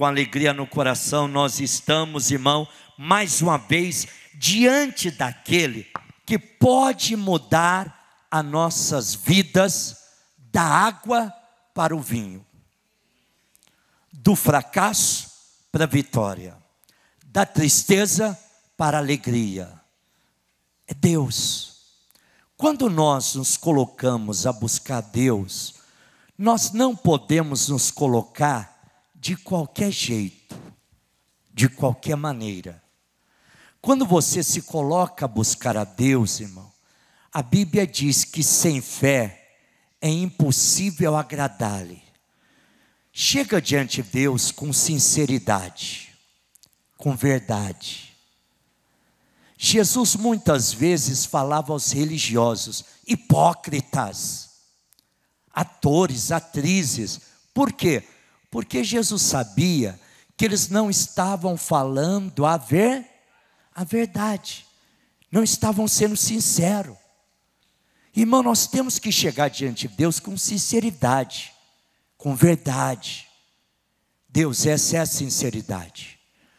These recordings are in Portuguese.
com alegria no coração, nós estamos, irmão, mais uma vez, diante daquele que pode mudar as nossas vidas da água para o vinho, do fracasso para a vitória, da tristeza para a alegria. É Deus. Quando nós nos colocamos a buscar Deus, nós não podemos nos colocar de qualquer jeito, de qualquer maneira. Quando você se coloca a buscar a Deus, irmão, a Bíblia diz que sem fé é impossível agradar-lhe. Chega diante de Deus com sinceridade, com verdade. Jesus muitas vezes falava aos religiosos, hipócritas, atores, atrizes. Por quê? Porque Jesus sabia que eles não estavam falando a, ver, a verdade, não estavam sendo sinceros. Irmão, nós temos que chegar diante de Deus com sinceridade, com verdade. Deus, essa é a sinceridade.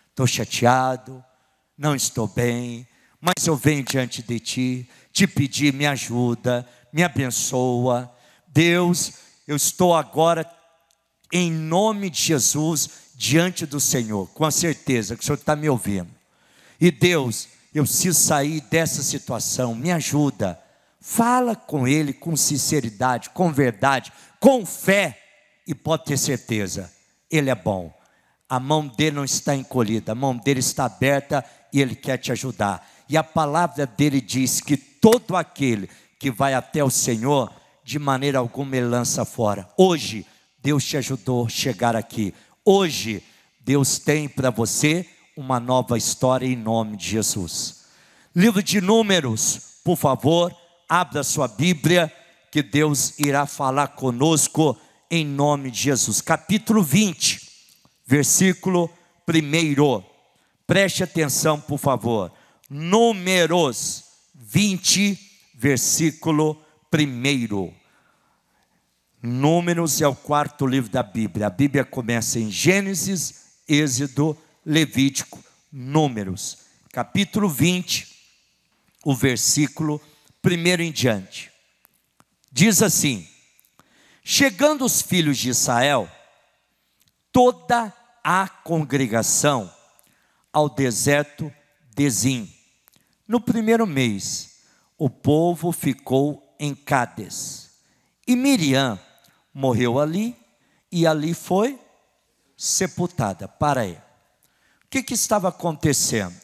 Estou chateado, não estou bem, mas eu venho diante de Ti, te pedir, me ajuda, me abençoa. Deus, eu estou agora em nome de Jesus, diante do Senhor, com a certeza que o Senhor está me ouvindo. E Deus, eu preciso sair dessa situação, me ajuda. Fala com Ele com sinceridade, com verdade, com fé, e pode ter certeza, Ele é bom. A mão dele não está encolhida, a mão dele está aberta e Ele quer te ajudar. E a palavra dele diz que todo aquele que vai até o Senhor, de maneira alguma ele lança fora. Hoje, Deus te ajudou a chegar aqui. Hoje, Deus tem para você uma nova história em nome de Jesus. Livro de Números, por favor, abra sua Bíblia, que Deus irá falar conosco em nome de Jesus. Capítulo 20, versículo 1. Preste atenção, por favor. Números 20, versículo 1. Números é o quarto livro da Bíblia. A Bíblia começa em Gênesis, Êxodo, Levítico, Números, capítulo 20, o versículo primeiro em diante. Diz assim: Chegando os filhos de Israel, toda a congregação ao deserto de Zim. No primeiro mês, o povo ficou em Cádiz. E Miriam morreu ali e ali foi sepultada. Para aí. O que, que estava acontecendo?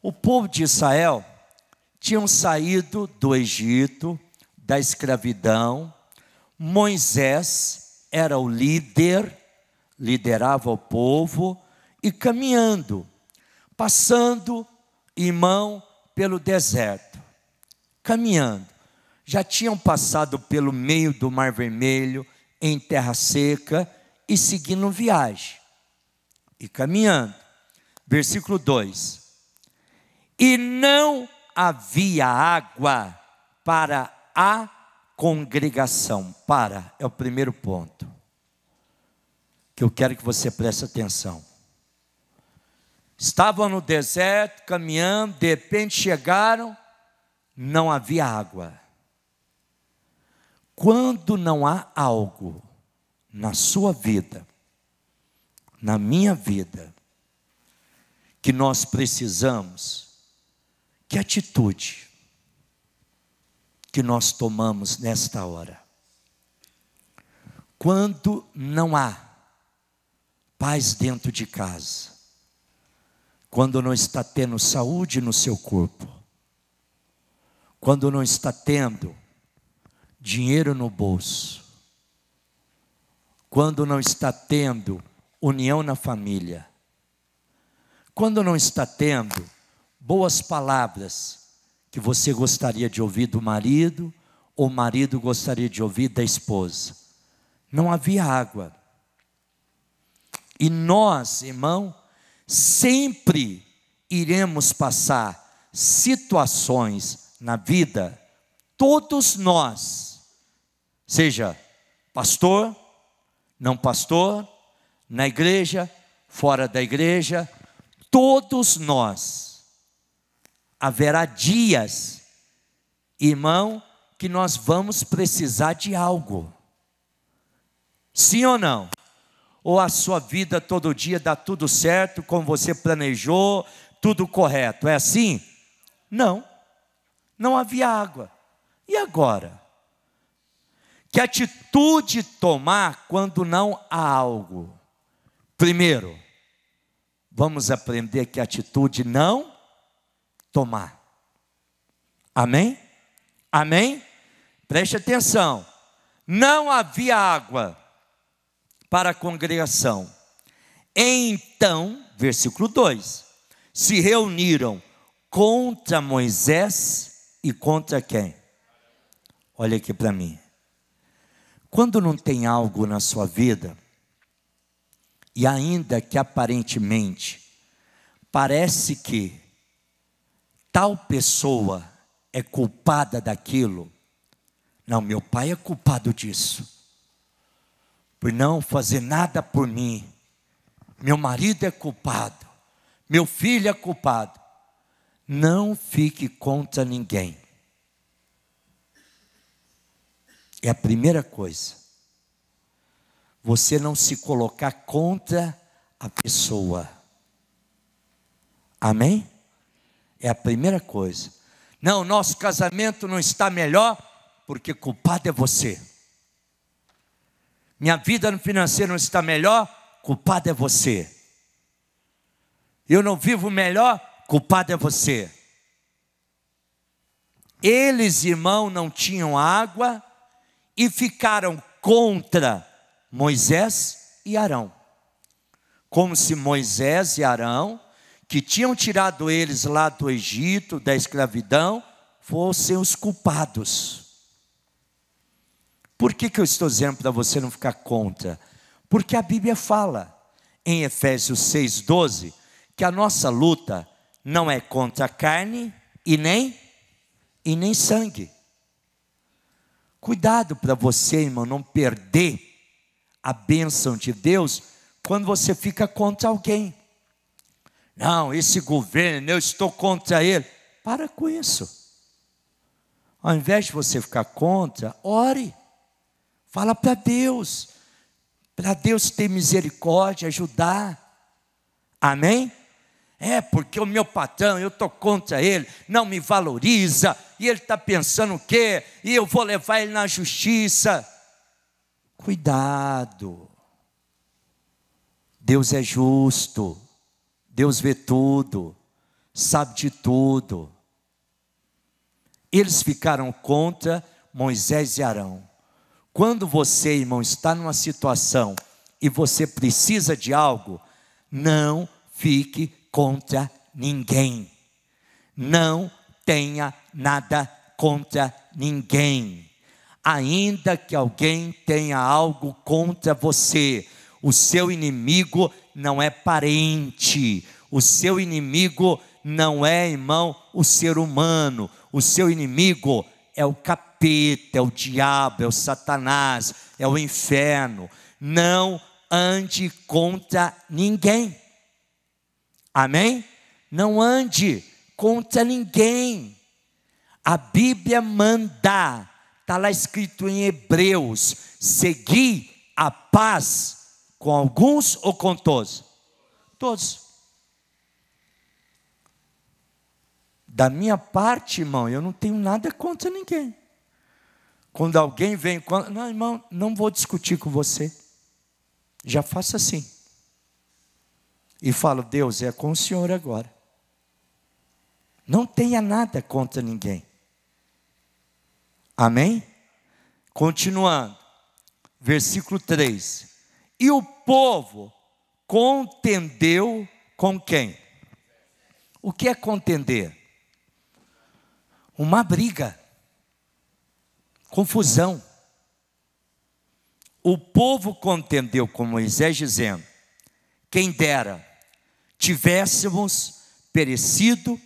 O povo de Israel tinham saído do Egito, da escravidão. Moisés era o líder, liderava o povo e caminhando, passando, irmão, pelo deserto. Caminhando já tinham passado pelo meio do Mar Vermelho, em terra seca, e seguindo viagem, e caminhando. Versículo 2: E não havia água para a congregação. Para, é o primeiro ponto que eu quero que você preste atenção. Estavam no deserto, caminhando, de repente chegaram, não havia água. Quando não há algo na sua vida, na minha vida, que nós precisamos, que atitude que nós tomamos nesta hora? Quando não há paz dentro de casa, quando não está tendo saúde no seu corpo, quando não está tendo dinheiro no bolso, quando não está tendo união na família, quando não está tendo boas palavras que você gostaria de ouvir do marido, ou o marido gostaria de ouvir da esposa. Não havia água. E nós, irmão, sempre iremos passar situações na vida todos nós, seja pastor, não pastor, na igreja, fora da igreja, todos nós, haverá dias, irmão, que nós vamos precisar de algo. Sim ou não? Ou a sua vida todo dia dá tudo certo, como você planejou, tudo correto? É assim? Não. Não havia água. E agora? Que atitude tomar quando não há algo? Primeiro, vamos aprender que atitude não tomar. Amém? Amém? Preste atenção. Não havia água para a congregação. Então, versículo 2: se reuniram contra Moisés e contra quem? olha aqui para mim. Quando não tem algo na sua vida, e ainda que aparentemente parece que tal pessoa é culpada daquilo, não, meu pai é culpado disso, por não fazer nada por mim, meu marido é culpado, meu filho é culpado. Não fique contra ninguém. É a primeira coisa. Você não se colocar contra a pessoa. Amém? É a primeira coisa. Não, nosso casamento não está melhor porque culpado é você. Minha vida no financeiro não está melhor, culpado é você. Eu não vivo melhor, culpado é você. Eles, irmão, não tinham água e ficaram contra Moisés e Arão. Como se Moisés e Arão, que tinham tirado eles lá do Egito, da escravidão, fossem os culpados. Por que, que eu estou dizendo para você não ficar contra? Porque a Bíblia fala em Efésios 6,12 que a nossa luta não é contra carne e nem, e nem sangue Cuidado para você, irmão, não perder a bênção de Deus quando você fica contra alguém. Não, esse governo, eu estou contra ele. Para com isso. Ao invés de você ficar contra, ore. Fala para Deus. Para Deus ter misericórdia, ajudar. Amém? É porque o meu patrão, eu estou contra ele, não me valoriza, e ele está pensando o quê? E eu vou levar ele na justiça. Cuidado. Deus é justo, Deus vê tudo, sabe de tudo. Eles ficaram contra Moisés e Arão. Quando você, irmão, está numa situação e você precisa de algo, não fique contra ninguém. Não tenha nada contra ninguém. Ainda que alguém tenha algo contra você, o seu inimigo não é parente, o seu inimigo não é, irmão, o ser humano, o seu inimigo é o capeta, é o diabo, é o Satanás, é o inferno. Não ande contra ninguém. Amém? Não ande contra ninguém. A Bíblia manda, está lá escrito em Hebreus: segui a paz com alguns ou com todos? Todos. Da minha parte, irmão, eu não tenho nada contra ninguém. Quando alguém vem, quando, não, irmão, não vou discutir com você. Já faça assim e falo: Deus, é com o Senhor agora. Não tenha nada contra ninguém. Amém? Continuando, versículo 3: E o povo contendeu com quem? O que é contender? Uma briga, confusão. O povo contendeu com Moisés, dizendo: Quem dera tivéssemos perecido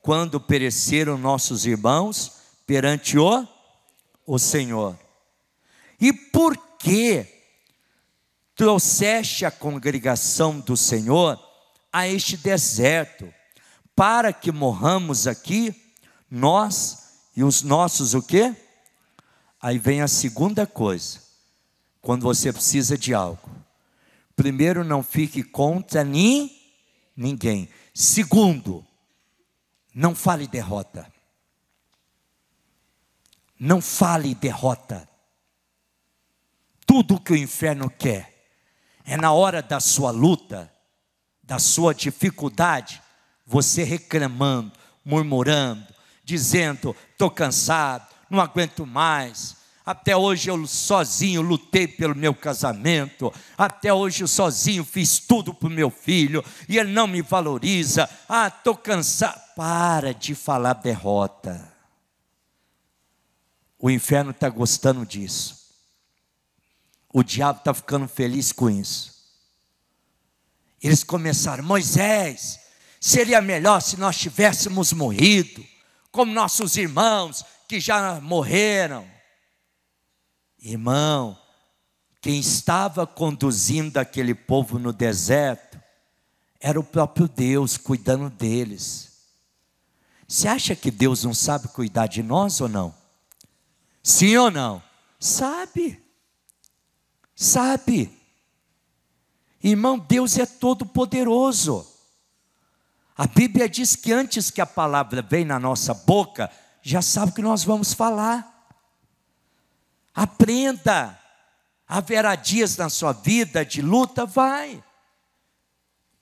quando pereceram nossos irmãos perante o, o Senhor. E por que trouxeste a congregação do Senhor a este deserto, para que morramos aqui, nós e os nossos o quê? Aí vem a segunda coisa, quando você precisa de algo. Primeiro, não fique contra ninguém ninguém. Segundo, não fale derrota. Não fale derrota. Tudo o que o inferno quer é na hora da sua luta, da sua dificuldade, você reclamando, murmurando, dizendo: estou cansado, não aguento mais, até hoje eu sozinho lutei pelo meu casamento. Até hoje eu sozinho fiz tudo para o meu filho e ele não me valoriza. Ah, estou cansado. Para de falar derrota. O inferno está gostando disso. O diabo está ficando feliz com isso. Eles começaram, Moisés, seria melhor se nós tivéssemos morrido, como nossos irmãos que já morreram. Irmão, quem estava conduzindo aquele povo no deserto era o próprio Deus cuidando deles. Você acha que Deus não sabe cuidar de nós ou não? Sim ou não? Sabe. Sabe. Irmão, Deus é todo poderoso. A Bíblia diz que antes que a palavra venha na nossa boca, já sabe o que nós vamos falar. Aprenda. Haverá dias na sua vida de luta? Vai.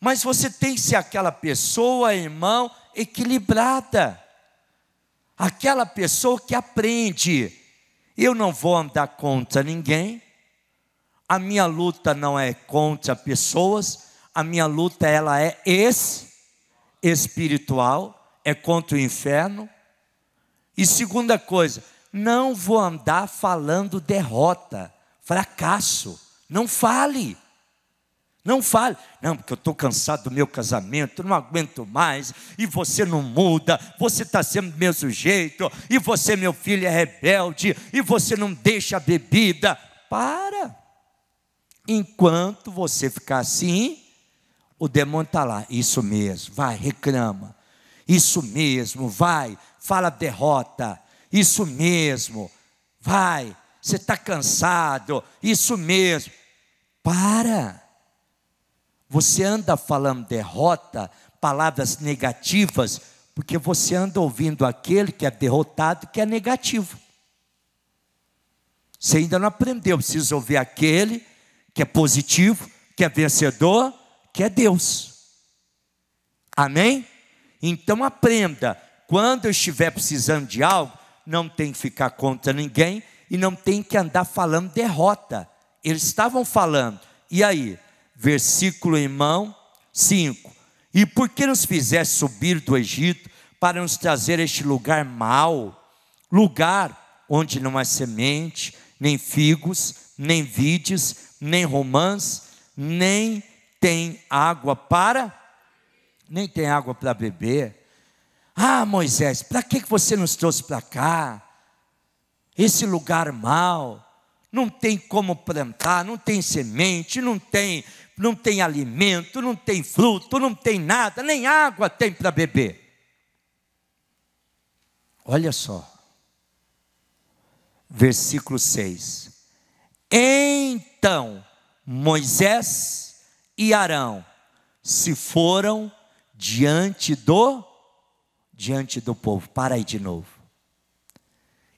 Mas você tem que ser aquela pessoa, irmão, equilibrada. Aquela pessoa que aprende. Eu não vou andar contra ninguém. A minha luta não é contra pessoas. A minha luta ela é espiritual, é contra o inferno. E segunda coisa, não vou andar falando derrota, fracasso. Não fale. Não fale, não, porque eu estou cansado do meu casamento, não aguento mais, e você não muda, você está sendo do mesmo jeito, e você, meu filho, é rebelde, e você não deixa a bebida. Para! Enquanto você ficar assim, o demônio está lá, isso mesmo, vai, reclama, isso mesmo, vai, fala derrota, isso mesmo. Vai, você está cansado. Isso mesmo. Para. Você anda falando derrota, palavras negativas, porque você anda ouvindo aquele que é derrotado, que é negativo. Você ainda não aprendeu, precisa ouvir aquele que é positivo, que é vencedor, que é Deus. Amém? Então aprenda, quando eu estiver precisando de algo, não tem que ficar contra ninguém e não tem que andar falando derrota. Eles estavam falando. E aí? Versículo em mão 5. E por que nos fizeste subir do Egito para nos trazer este lugar mau? Lugar onde não há semente, nem figos, nem vides, nem romãs, nem tem água para nem tem água para beber ah, Moisés, para que você nos trouxe para cá? Esse lugar mau, não tem como plantar, não tem semente, não tem, não tem alimento, não tem fruto, não tem nada, nem água tem para beber. Olha só, versículo 6. Então Moisés e Arão se foram diante do diante do povo. Para aí de novo.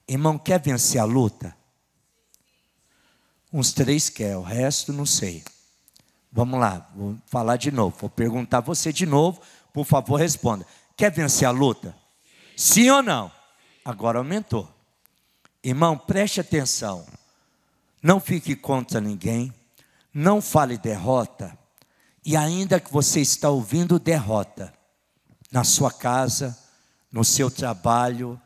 Irmão, quer vencer a luta? Uns três quer, o resto não sei. Vamos lá, vou falar de novo. Vou perguntar você de novo. Por favor, responda. Quer vencer a luta? Sim, Sim ou não? Sim. Agora aumentou. Irmão, preste atenção. Não fique contra ninguém. Não fale derrota. E ainda que você está ouvindo derrota na sua casa, no seu trabalho,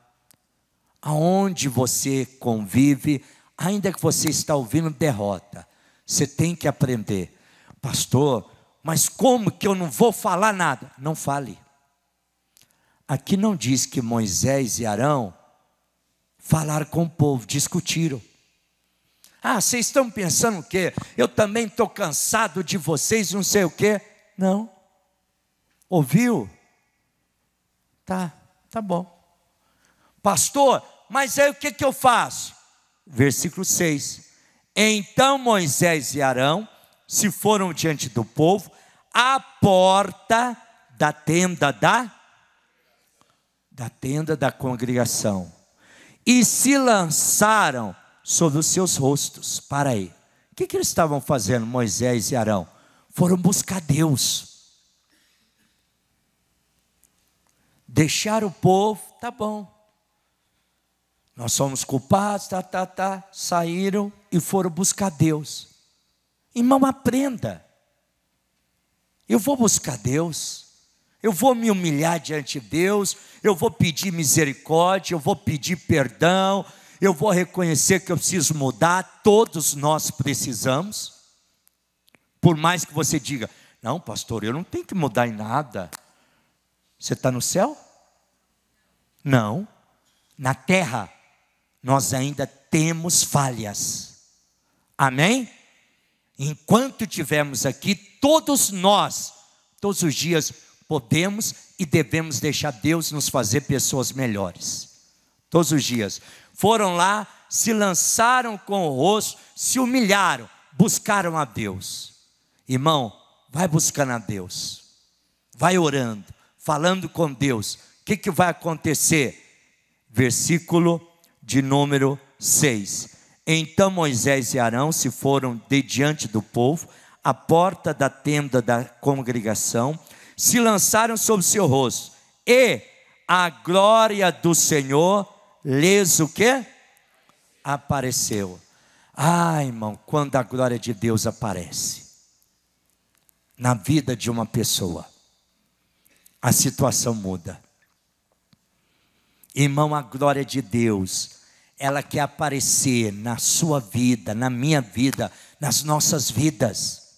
aonde você convive, ainda que você está ouvindo derrota, você tem que aprender. Pastor, mas como que eu não vou falar nada? Não fale. Aqui não diz que Moisés e Arão falaram com o povo, discutiram. Ah, vocês estão pensando o quê? Eu também estou cansado de vocês, não sei o quê. Não. Ouviu? Tá. Tá bom. Pastor, mas aí o que, que eu faço? Versículo 6. Então Moisés e Arão se foram diante do povo à porta da tenda da da tenda da congregação e se lançaram sobre os seus rostos. Para aí. O que, que eles estavam fazendo, Moisés e Arão? Foram buscar Deus. deixar o povo, tá bom. Nós somos culpados, tá, tá, tá. Saíram e foram buscar Deus. Irmão, aprenda. Eu vou buscar Deus. Eu vou me humilhar diante de Deus, eu vou pedir misericórdia, eu vou pedir perdão, eu vou reconhecer que eu preciso mudar, todos nós precisamos. Por mais que você diga, não, pastor, eu não tenho que mudar em nada. Você está no céu? Não. Na terra, nós ainda temos falhas. Amém? Enquanto tivermos aqui, todos nós, todos os dias, podemos e devemos deixar Deus nos fazer pessoas melhores. Todos os dias. Foram lá, se lançaram com o rosto, se humilharam, buscaram a Deus. Irmão, vai buscando a Deus. Vai orando falando com Deus, o que, que vai acontecer? Versículo de número 6. Então Moisés e Arão se foram de diante do povo, à porta da tenda da congregação, se lançaram sobre seu rosto, e a glória do Senhor lhes o que? Apareceu. Ah, irmão, quando a glória de Deus aparece na vida de uma pessoa, a situação muda. Irmão, a glória de Deus, ela quer aparecer na sua vida, na minha vida, nas nossas vidas.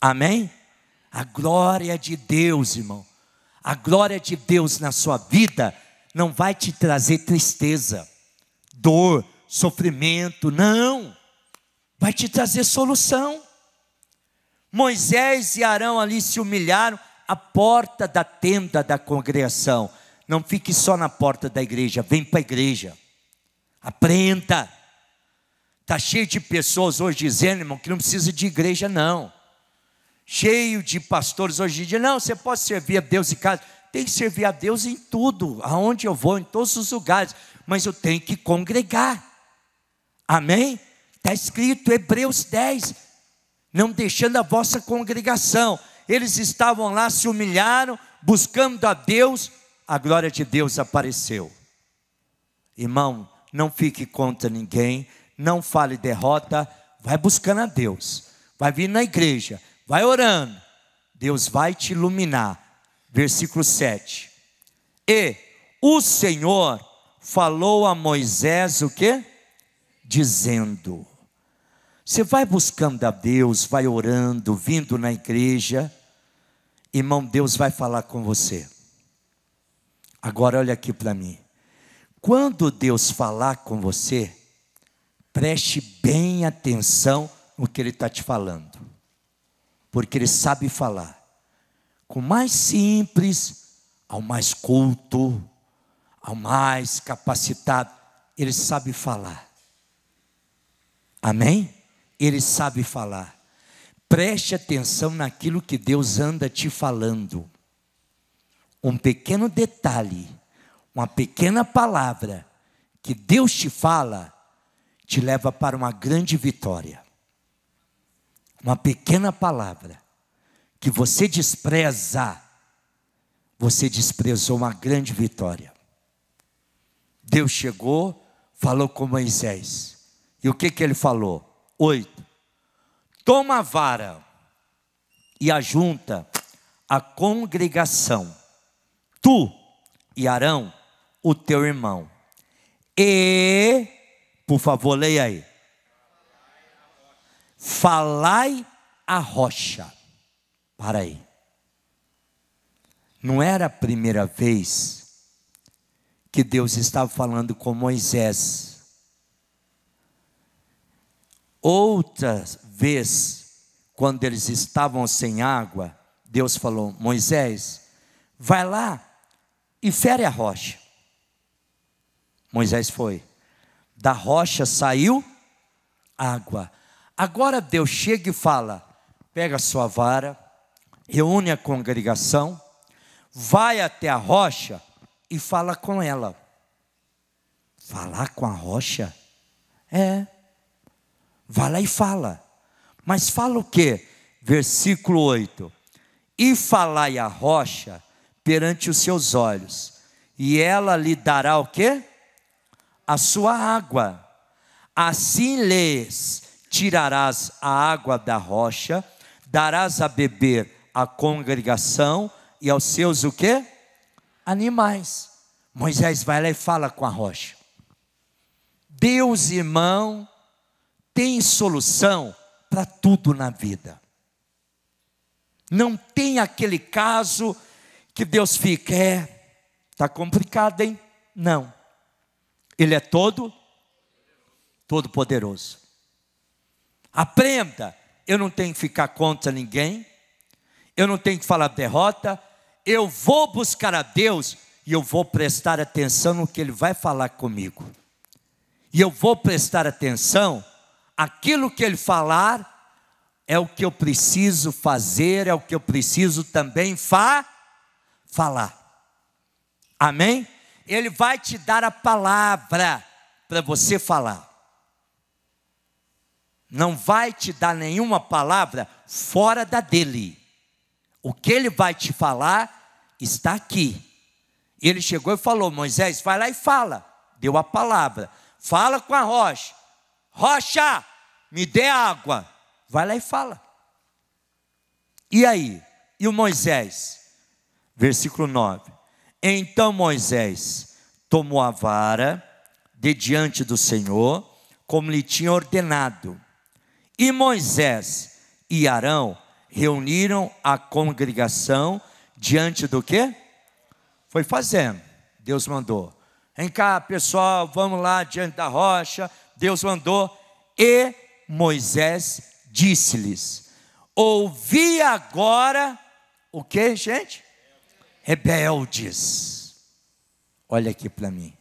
Amém? A glória de Deus, irmão, a glória de Deus na sua vida não vai te trazer tristeza, dor, sofrimento, não. Vai te trazer solução. Moisés e Arão ali se humilharam, a porta da tenda da congregação. Não fique só na porta da igreja, vem para a igreja. Aprenda. Está cheio de pessoas hoje dizendo, irmão, que não precisa de igreja, não. Cheio de pastores hoje dizendo, não, você pode servir a Deus em casa. Tem que servir a Deus em tudo, aonde eu vou, em todos os lugares. Mas eu tenho que congregar. Amém? Está escrito Hebreus 10, não deixando a vossa congregação, eles estavam lá, se humilharam, buscando a Deus, a glória de Deus apareceu. Irmão, não fique contra ninguém, não fale derrota, vai buscando a Deus, vai vir na igreja, vai orando, Deus vai te iluminar. Versículo 7. E o Senhor falou a Moisés o que? Dizendo. Você vai buscando a Deus, vai orando, vindo na igreja. Irmão, Deus vai falar com você. Agora olha aqui para mim. Quando Deus falar com você, preste bem atenção no que Ele está te falando, porque Ele sabe falar, com mais simples ao mais culto, ao mais capacitado, Ele sabe falar. Amém? Ele sabe falar. Preste atenção naquilo que Deus anda te falando. Um pequeno detalhe, uma pequena palavra que Deus te fala, te leva para uma grande vitória. Uma pequena palavra que você despreza, você desprezou uma grande vitória. Deus chegou, falou com Moisés. E o que, que ele falou? Oito. Toma a vara e ajunta a congregação, tu e Arão, o teu irmão. E, por favor, leia aí. Falai a rocha. Para aí. Não era a primeira vez que Deus estava falando com Moisés. Outras vez, quando eles estavam sem água, Deus falou: Moisés, vai lá e fere a rocha. Moisés foi. Da rocha saiu água. Agora Deus chega e fala: pega a sua vara, reúne a congregação, vai até a rocha e fala com ela. Falar com a rocha? É. Vai lá e fala. Mas fala o quê? Versículo 8: E falai a rocha perante os seus olhos, e ela lhe dará o quê? A sua água. Assim lhes tirarás a água da rocha, darás a beber à congregação e aos seus o quê? Animais. Moisés vai lá e fala com a rocha. Deus, irmão, tem solução para tudo na vida. Não tem aquele caso que Deus fica, é, está complicado, hein? Não. Ele é todo, todo poderoso. Aprenda, eu não tenho que ficar contra ninguém, eu não tenho que falar derrota, eu vou buscar a Deus e eu vou prestar atenção no que Ele vai falar comigo. E eu vou prestar atenção aquilo que ele falar é o que eu preciso fazer, é o que eu preciso também fa falar. Amém? Ele vai te dar a palavra para você falar. Não vai te dar nenhuma palavra fora da dele. O que ele vai te falar está aqui. Ele chegou e falou: Moisés, vai lá e fala. Deu a palavra. Fala com a rocha. Rocha! me dê água. Vai lá e fala. E aí? E o Moisés? Versículo 9. Então Moisés tomou a vara de diante do Senhor, como lhe tinha ordenado. E Moisés e Arão reuniram a congregação diante do que? Foi fazendo. Deus mandou. Vem cá, pessoal, vamos lá diante da rocha. Deus mandou. E Moisés disse-lhes: Ouvi agora o que, gente? Rebeldes. Olha aqui para mim.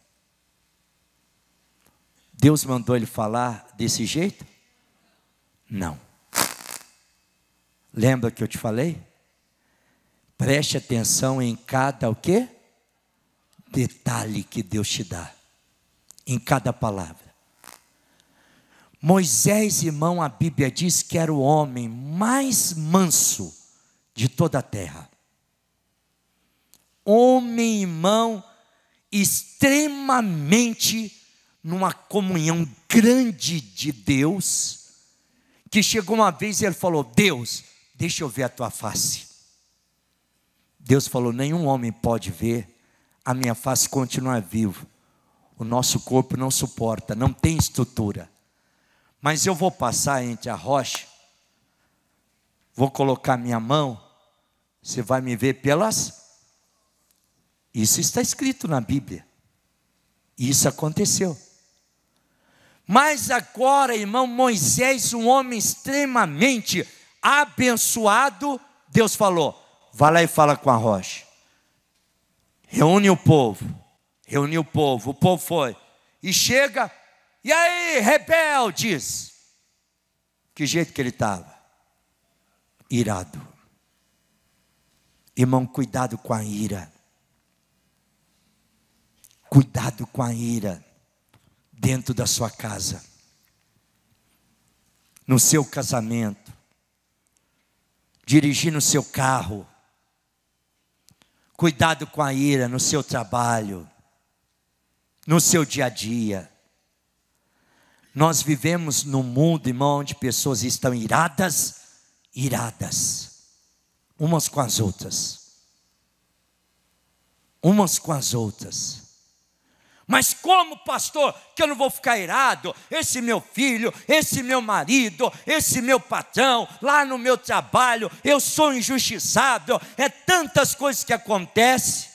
Deus mandou ele falar desse jeito? Não. Lembra que eu te falei? Preste atenção em cada o quê? Detalhe que Deus te dá. Em cada palavra. Moisés, irmão, a Bíblia diz que era o homem mais manso de toda a terra. Homem, irmão, extremamente numa comunhão grande de Deus, que chegou uma vez e ele falou: Deus, deixa eu ver a tua face. Deus falou: nenhum homem pode ver, a minha face continua vivo. O nosso corpo não suporta, não tem estrutura. Mas eu vou passar entre a rocha, vou colocar minha mão, você vai me ver pelas. Isso está escrito na Bíblia. Isso aconteceu. Mas agora, irmão Moisés, um homem extremamente abençoado, Deus falou: vá lá e fala com a rocha. Reúne o povo. Reúne o povo. O povo foi. E chega, e aí, rebeldes? Que jeito que ele estava? Irado. Irmão, cuidado com a ira. Cuidado com a ira dentro da sua casa, no seu casamento, dirigindo o seu carro. Cuidado com a ira no seu trabalho, no seu dia a dia. Nós vivemos num mundo, irmão, onde pessoas estão iradas, iradas, umas com as outras. Umas com as outras. Mas como, pastor, que eu não vou ficar irado? Esse meu filho, esse meu marido, esse meu patrão, lá no meu trabalho, eu sou injustiçado, é tantas coisas que acontecem.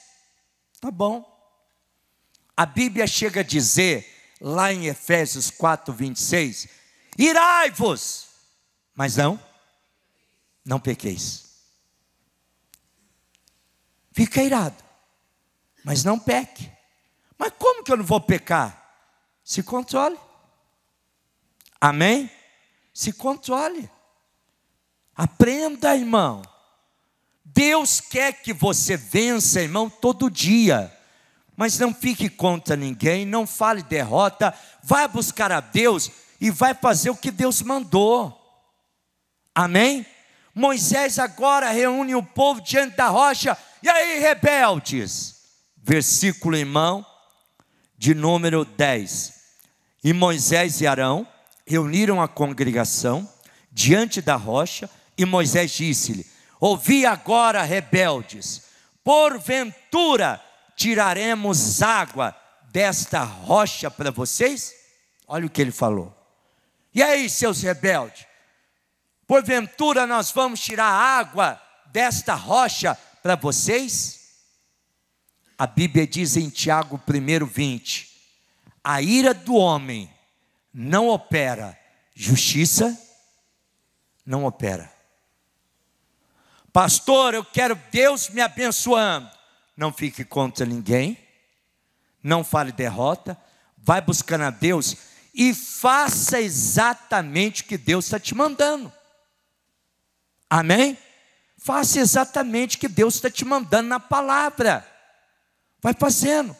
Tá bom. A Bíblia chega a dizer lá em Efésios 4, 26, irai-vos, mas não, não pequeis. Fica irado, mas não peque. Mas como que eu não vou pecar? Se controle. Amém? Se controle. Aprenda, irmão. Deus quer que você vença, irmão, todo dia. Mas não fique contra ninguém, não fale derrota, vai buscar a Deus e vai fazer o que Deus mandou. Amém? Moisés agora reúne o povo diante da rocha, e aí, rebeldes? Versículo em mão, de número 10. E Moisés e Arão reuniram a congregação diante da rocha, e Moisés disse-lhe: Ouvi agora, rebeldes, porventura tiraremos água desta rocha para vocês? Olha o que ele falou. E aí, seus rebeldes, porventura nós vamos tirar água desta rocha para vocês? A Bíblia diz em Tiago 1, 20: a ira do homem não opera justiça, não opera. Pastor, eu quero Deus me abençoando não fique contra ninguém, não fale derrota, vai buscando a Deus e faça exatamente o que Deus está te mandando. Amém? Faça exatamente o que Deus está te mandando na palavra. Vai fazendo. O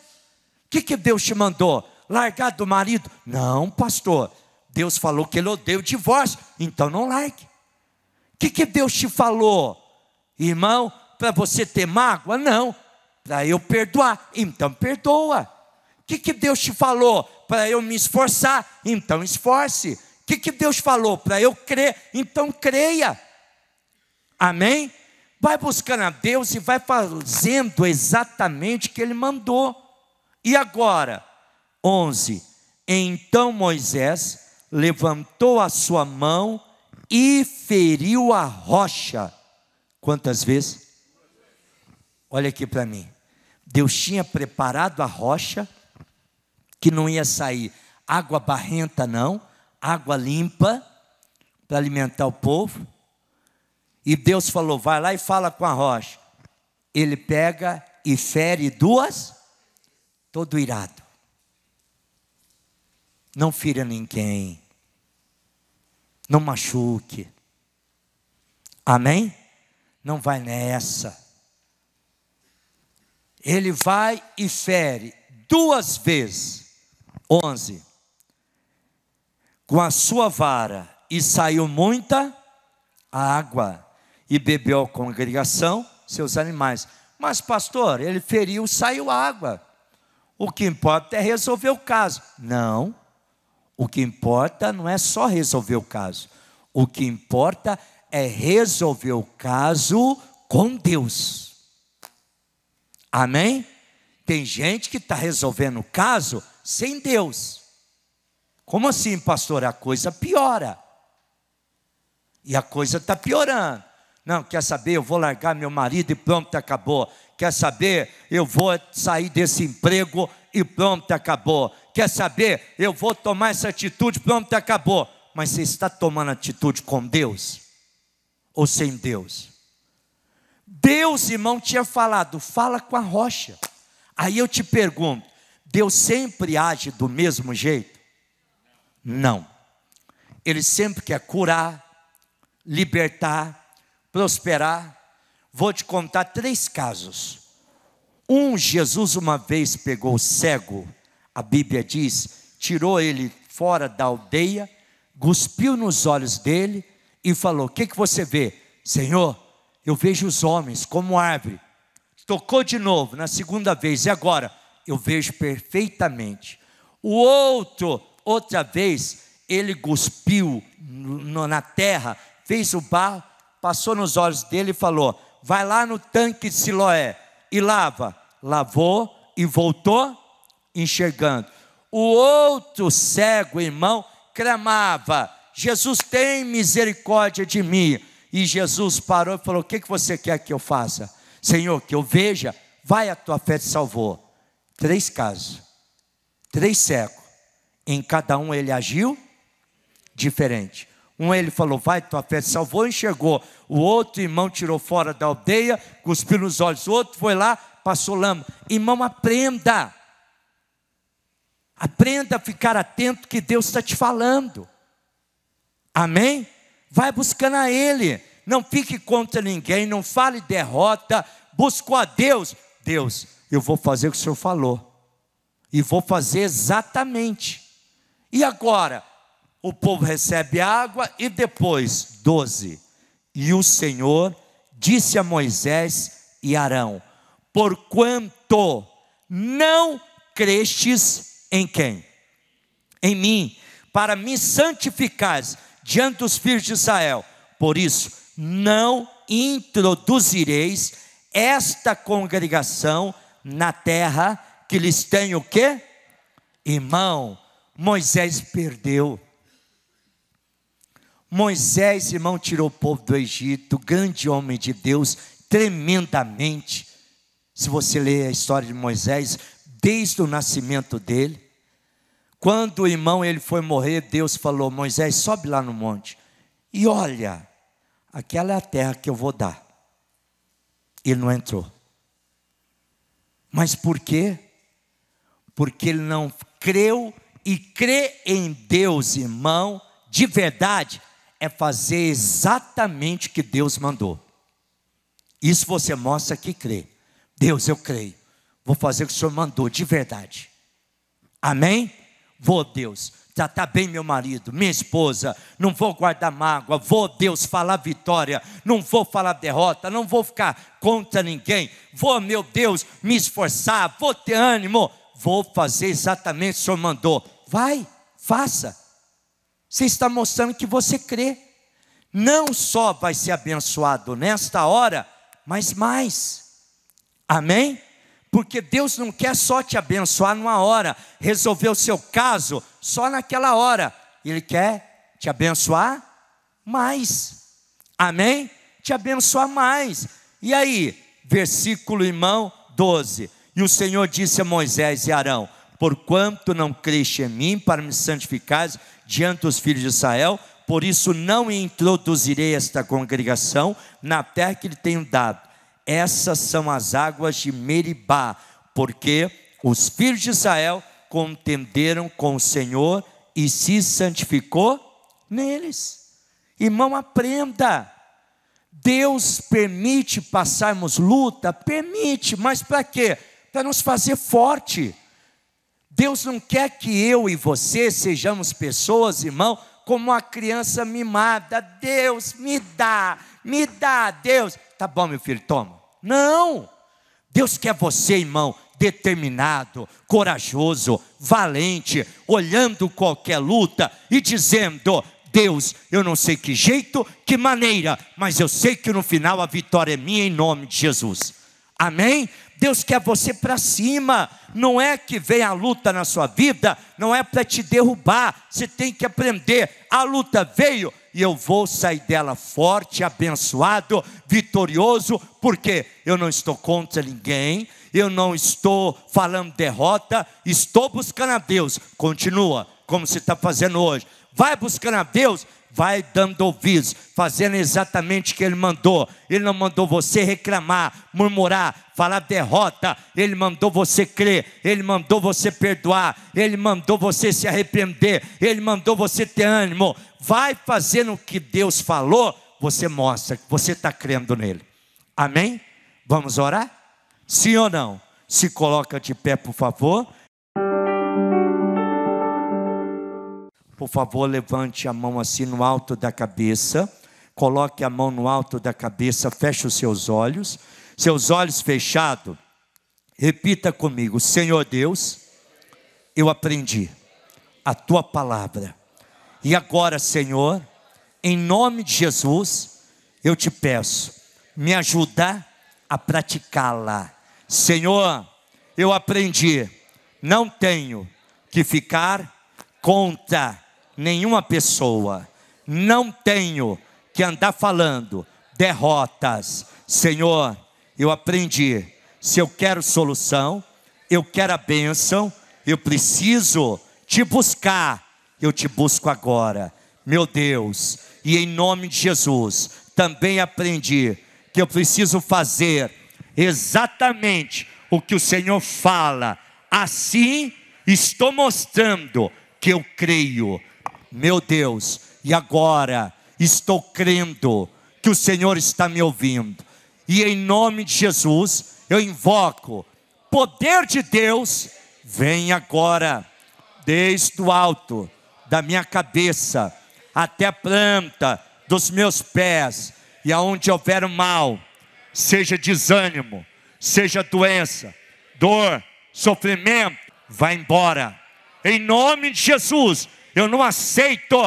que, que Deus te mandou? Largar do marido? Não, pastor. Deus falou que ele odeia o divórcio, então não largue. O que, que Deus te falou? Irmão, para você ter mágoa? Não. Para eu perdoar, então perdoa. O que, que Deus te falou? Para eu me esforçar, então esforce. O que, que Deus falou? Para eu crer, então creia. Amém? Vai buscando a Deus e vai fazendo exatamente o que Ele mandou. E agora? 11. Então Moisés levantou a sua mão e feriu a rocha. Quantas vezes? Olha aqui para mim. Deus tinha preparado a rocha, que não ia sair água barrenta, não, água limpa, para alimentar o povo. E Deus falou: vai lá e fala com a rocha. Ele pega e fere duas, todo irado. Não fira ninguém. Não machuque. Amém? Não vai nessa ele vai e fere duas vezes. 11. Com a sua vara, e saiu muita água, e bebeu a congregação, seus animais. Mas, pastor, ele feriu, saiu água. O que importa é resolver o caso. Não. O que importa não é só resolver o caso. O que importa é resolver o caso com Deus. Amém? Tem gente que está resolvendo o caso sem Deus. Como assim, pastor? A coisa piora. E a coisa está piorando. Não, quer saber? Eu vou largar meu marido e pronto, acabou. Quer saber? Eu vou sair desse emprego e pronto, acabou. Quer saber? Eu vou tomar essa atitude, pronto, acabou. Mas você está tomando atitude com Deus ou sem Deus? Deus, irmão, tinha falado, fala com a rocha. Aí eu te pergunto, Deus sempre age do mesmo jeito? Não. Ele sempre quer curar, libertar, prosperar. Vou te contar três casos. Um, Jesus uma vez pegou o cego, a Bíblia diz, tirou ele fora da aldeia, cuspiu nos olhos dele e falou: O que, que você vê? Senhor, eu vejo os homens como árvore. Tocou de novo, na segunda vez, e agora? Eu vejo perfeitamente. O outro, outra vez, ele cuspiu na terra, fez o barro, passou nos olhos dele e falou: Vai lá no tanque de Siloé e lava. Lavou e voltou enxergando. O outro cego irmão clamava: Jesus, tem misericórdia de mim e Jesus parou e falou: O que, que você quer que eu faça? Senhor, que eu veja, vai, a tua fé te salvou. Três casos, três cegos. Em cada um ele agiu diferente. Um ele falou, vai, tua fé te salvou, enxergou. O outro irmão tirou fora da aldeia, cuspiu nos olhos. O outro foi lá, passou lama. Irmão, aprenda. Aprenda a ficar atento que Deus está te falando. Amém? Vai buscando a Ele. Não fique contra ninguém, não fale derrota. Busco a Deus. Deus, eu vou fazer o que o Senhor falou. E vou fazer exatamente. E agora? O povo recebe água e depois, 12. E o Senhor disse a Moisés e Arão: Porquanto não crestes em quem? Em mim, para me santificares diante dos filhos de Israel. Por isso, não introduzireis esta congregação na terra que lhes tem o quê? Irmão, Moisés perdeu. Moisés, irmão, tirou o povo do Egito, grande homem de Deus, tremendamente. Se você ler a história de Moisés, desde o nascimento dele, quando o irmão ele foi morrer, Deus falou: Moisés, sobe lá no monte e olha, aquela é a terra que eu vou dar. Ele não entrou. Mas por quê? Porque ele não creu e crer em Deus, irmão, de verdade, é fazer exatamente o que Deus mandou. Isso você mostra que crê. Deus, eu creio. Vou fazer o que o Senhor mandou, de verdade. Amém? Vou, Deus, tratar tá bem meu marido, minha esposa, não vou guardar mágoa, vou, Deus, falar vitória, não vou falar derrota, não vou ficar contra ninguém, vou, meu Deus, me esforçar, vou ter ânimo, vou fazer exatamente o que o Senhor mandou. Vai, faça. Você está mostrando que você crê. Não só vai ser abençoado nesta hora, mas mais. Amém? porque Deus não quer só te abençoar numa hora, resolver o seu caso só naquela hora, Ele quer te abençoar mais, amém? Te abençoar mais, e aí, versículo irmão 12: E o Senhor disse a Moisés e Arão: Porquanto não creste em mim para me santificar diante dos filhos de Israel, por isso não introduzirei esta congregação na terra que lhe tenho dado essas são as águas de Meribá, porque os filhos de Israel contenderam com o Senhor e se santificou neles. Irmão, aprenda. Deus permite passarmos luta, permite, mas para quê? Para nos fazer forte. Deus não quer que eu e você sejamos pessoas, irmão, como uma criança mimada. Deus, me dá, me dá, Deus. Tá bom, meu filho, toma. Não! Deus quer você, irmão, determinado, corajoso, valente, olhando qualquer luta e dizendo: Deus, eu não sei que jeito, que maneira, mas eu sei que no final a vitória é minha em nome de Jesus. Amém? Deus quer você para cima, não é que vem a luta na sua vida, não é para te derrubar, você tem que aprender. A luta veio, e eu vou sair dela forte, abençoado, vitorioso, porque eu não estou contra ninguém, eu não estou falando derrota, estou buscando a Deus. Continua, como você está fazendo hoje. Vai buscando a Deus, vai dando ouvidos, fazendo exatamente o que ele mandou. Ele não mandou você reclamar, murmurar, falar derrota. Ele mandou você crer, ele mandou você perdoar, ele mandou você se arrepender, ele mandou você ter ânimo vai fazendo o que Deus falou, você mostra que você está crendo nele. Amém? Vamos orar? Sim ou não? Se coloca de pé, por favor. Por favor, levante a mão assim no alto da cabeça. Coloque a mão no alto da cabeça, feche os seus olhos. Seus olhos fechados. Repita comigo: Senhor Deus, eu aprendi a tua palavra e agora, Senhor, em nome de Jesus, eu te peço, me ajuda a praticá-la. Senhor, eu aprendi, não tenho que ficar contra nenhuma pessoa, não tenho que andar falando derrotas. Senhor, eu aprendi, se eu quero solução, eu quero a bênção, eu preciso te buscar eu te busco agora, meu Deus, e em nome de Jesus, também aprendi que eu preciso fazer exatamente o que o Senhor fala, assim estou mostrando que eu creio, meu Deus, e agora estou crendo que o Senhor está me ouvindo, e em nome de Jesus eu invoco, poder de Deus, vem agora, desde o alto da minha cabeça até a planta dos meus pés, e aonde houver mal, seja desânimo, seja doença, dor, sofrimento, vai embora. Em nome de Jesus, eu não aceito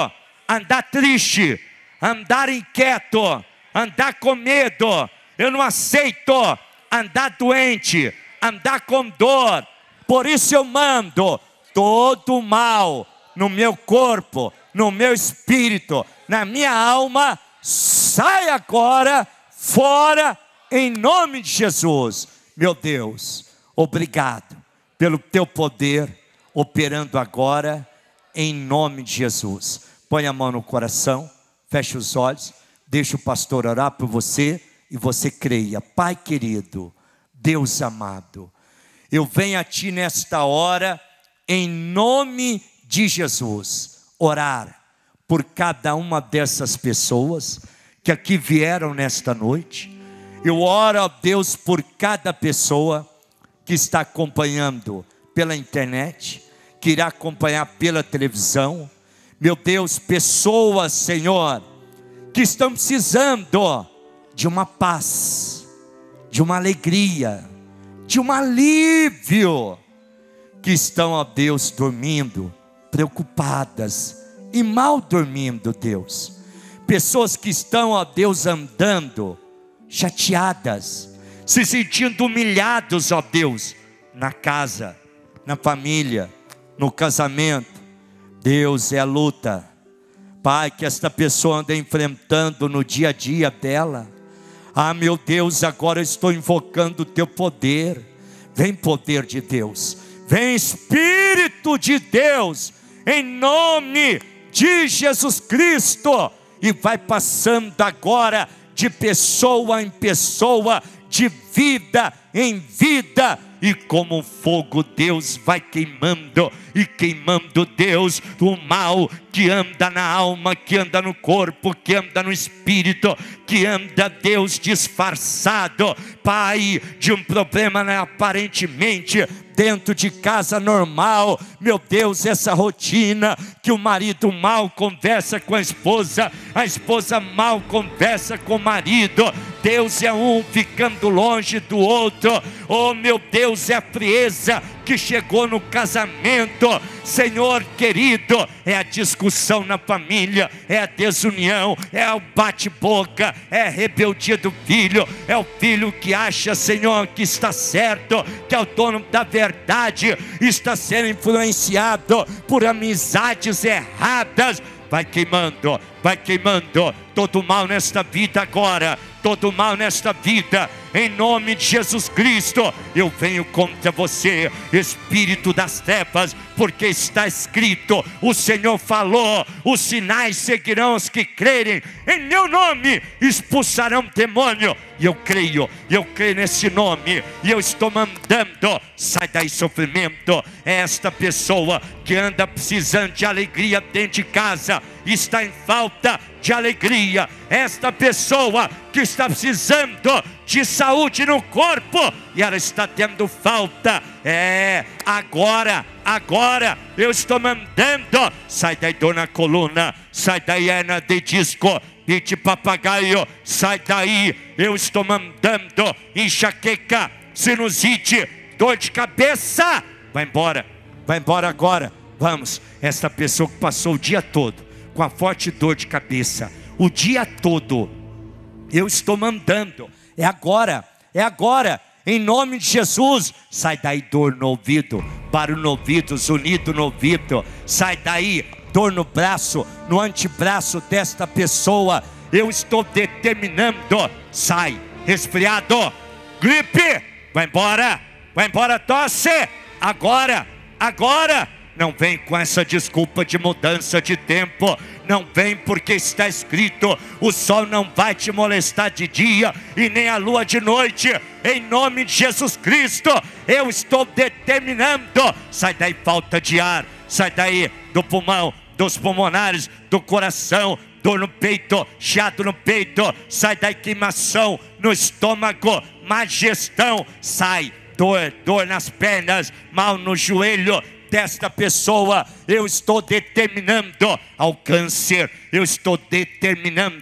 andar triste, andar inquieto, andar com medo. Eu não aceito andar doente, andar com dor. Por isso eu mando todo mal no meu corpo, no meu espírito, na minha alma, sai agora, fora, em nome de Jesus. Meu Deus, obrigado pelo teu poder operando agora, em nome de Jesus. Põe a mão no coração, feche os olhos, deixa o pastor orar por você e você creia. Pai querido, Deus amado, eu venho a Ti nesta hora, em nome de Jesus, orar por cada uma dessas pessoas que aqui vieram nesta noite. Eu oro a Deus por cada pessoa que está acompanhando pela internet, que irá acompanhar pela televisão. Meu Deus, pessoas, Senhor, que estão precisando de uma paz, de uma alegria, de um alívio, que estão, ó Deus, dormindo preocupadas e mal dormindo, Deus. Pessoas que estão, ó Deus, andando chateadas, se sentindo humilhados, ó Deus, na casa, na família, no casamento. Deus é a luta. Pai, que esta pessoa anda enfrentando no dia a dia dela. Ah, meu Deus, agora estou invocando o teu poder. Vem poder de Deus. Vem Espírito de Deus em nome de Jesus Cristo. E vai passando agora de pessoa em pessoa, de vida em vida, e como fogo Deus vai queimando e queimando Deus o mal que anda na alma, que anda no corpo, que anda no espírito, que anda Deus disfarçado, pai, de um problema né, aparentemente dentro de casa normal, meu Deus, essa rotina que o marido mal conversa com a esposa, a esposa mal conversa com o marido, Deus é um ficando longe do outro, oh meu Deus, é a frieza, que chegou no casamento. Senhor querido, é a discussão na família, é a desunião, é o bate-boca, é a rebeldia do filho, é o filho que acha, Senhor, que está certo, que é o dono da verdade, está sendo influenciado por amizades erradas. Vai queimando, vai queimando todo mal nesta vida agora, todo mal nesta vida, em nome de Jesus Cristo. Eu venho contra você, espírito das trevas, porque está escrito: o Senhor falou, os sinais seguirão os que crerem, em meu nome expulsarão demônio. E eu creio, eu creio nesse nome, e eu estou mandando: sai daí, sofrimento. É esta pessoa que anda precisando de alegria dentro de casa está em falta de alegria. Esta pessoa que está precisando de saúde no corpo e ela está tendo falta. É, agora, agora eu estou mandando. Sai daí, dona coluna, sai daí, Ana de disco, e de papagaio, sai daí. Eu estou mandando enxaqueca, sinusite, dor de cabeça. Vai embora, vai embora agora. Vamos, esta pessoa que passou o dia todo com a forte dor de cabeça o dia todo. Eu estou mandando, é agora, é agora, em nome de Jesus. Sai daí dor no ouvido, o no ouvido, zunido no ouvido. Sai daí dor no braço, no antebraço desta pessoa. Eu estou determinando. Sai, resfriado, gripe, vai embora, vai embora, tosse, agora, agora não vem com essa desculpa de mudança de tempo, não vem porque está escrito: o sol não vai te molestar de dia e nem a lua de noite, em nome de Jesus Cristo, eu estou determinando. Sai daí falta de ar, sai daí do pulmão, dos pulmonares, do coração, dor no peito, chato no peito, sai daí queimação no estômago, má gestão, sai. Dor, dor nas pernas, mal no joelho, desta pessoa, eu estou determinando ao câncer, eu estou determinando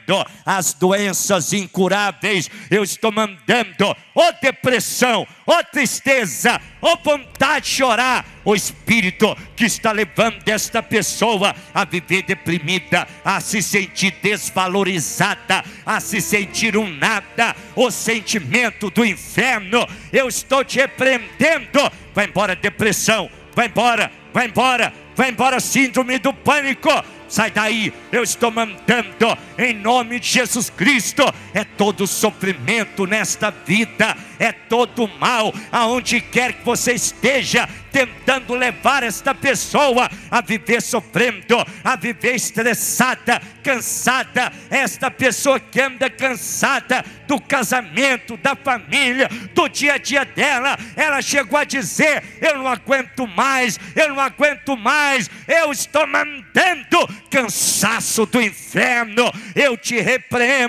as doenças incuráveis, eu estou mandando ou depressão, ou tristeza, ou vontade de chorar, o espírito que está levando esta pessoa a viver deprimida, a se sentir desvalorizada, a se sentir um nada, o sentimento do inferno, eu estou te repreendendo. Vai embora depressão, vai embora, vai embora, vai embora, síndrome do pânico. Sai daí, eu estou mandando em nome de Jesus Cristo é todo sofrimento nesta vida, é todo mal, aonde quer que você esteja, tentando levar esta pessoa a viver sofrendo, a viver estressada, cansada. Esta pessoa que anda cansada do casamento, da família, do dia a dia dela, ela chegou a dizer: Eu não aguento mais, eu não aguento mais, eu estou mandando cansaço do inferno, eu te repreendo.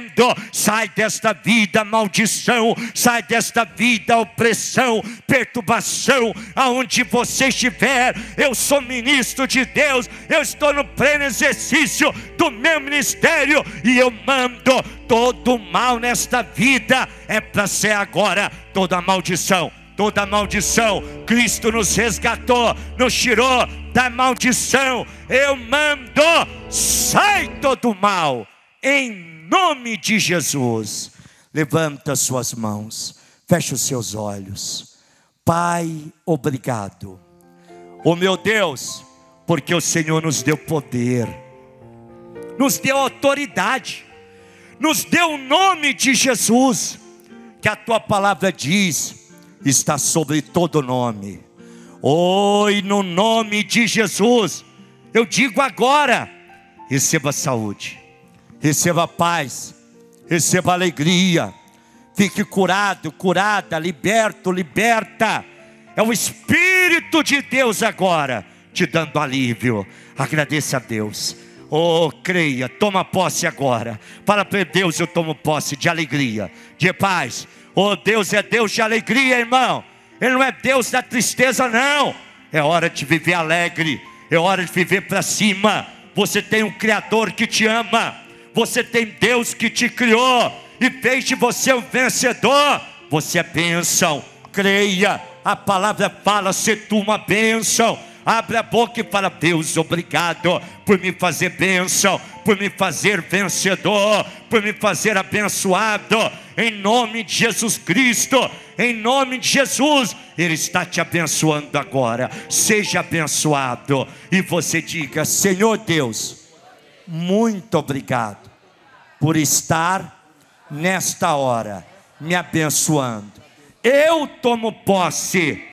Sai Sai desta vida maldição, sai desta vida opressão, perturbação, aonde você estiver. Eu sou ministro de Deus, eu estou no pleno exercício do meu ministério e eu mando todo mal nesta vida é para ser agora toda maldição toda maldição. Cristo nos resgatou, nos tirou da maldição. Eu mando, sai todo mal, em nome de Jesus. Levanta suas mãos, fecha os seus olhos. Pai, obrigado. O oh, meu Deus, porque o Senhor nos deu poder, nos deu autoridade, nos deu o nome de Jesus, que a tua palavra diz, está sobre todo nome. Oi, oh, no nome de Jesus, eu digo agora: receba saúde receba paz, receba alegria, fique curado, curada, liberto, liberta. É o Espírito de Deus agora te dando alívio. Agradeça a Deus. Oh, creia, toma posse agora. Fala para Deus, eu tomo posse de alegria, de paz. Oh, Deus é Deus de alegria, irmão. Ele não é Deus da tristeza, não. É hora de viver alegre, é hora de viver para cima. Você tem um Criador que te ama, você tem Deus que te criou e fez de você é um vencedor. Você é bênção, creia. A palavra fala: se tu uma bênção. Abre a boca e fala: Deus, obrigado por me fazer bênção, por me fazer vencedor, por me fazer abençoado, em nome de Jesus Cristo, em nome de Jesus. Ele está te abençoando agora. Seja abençoado e você diga: Senhor Deus muito obrigado por estar nesta hora me abençoando. Eu tomo posse